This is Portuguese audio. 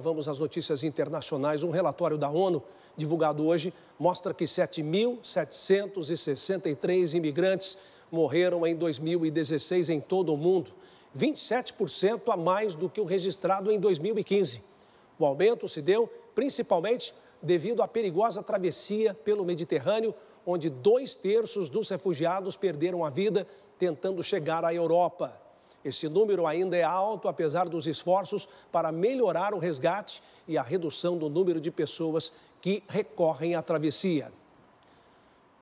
Vamos às notícias internacionais. Um relatório da ONU, divulgado hoje, mostra que 7.763 imigrantes morreram em 2016 em todo o mundo, 27% a mais do que o registrado em 2015. O aumento se deu principalmente devido à perigosa travessia pelo Mediterrâneo, onde dois terços dos refugiados perderam a vida tentando chegar à Europa. Esse número ainda é alto, apesar dos esforços para melhorar o resgate e a redução do número de pessoas que recorrem à travessia.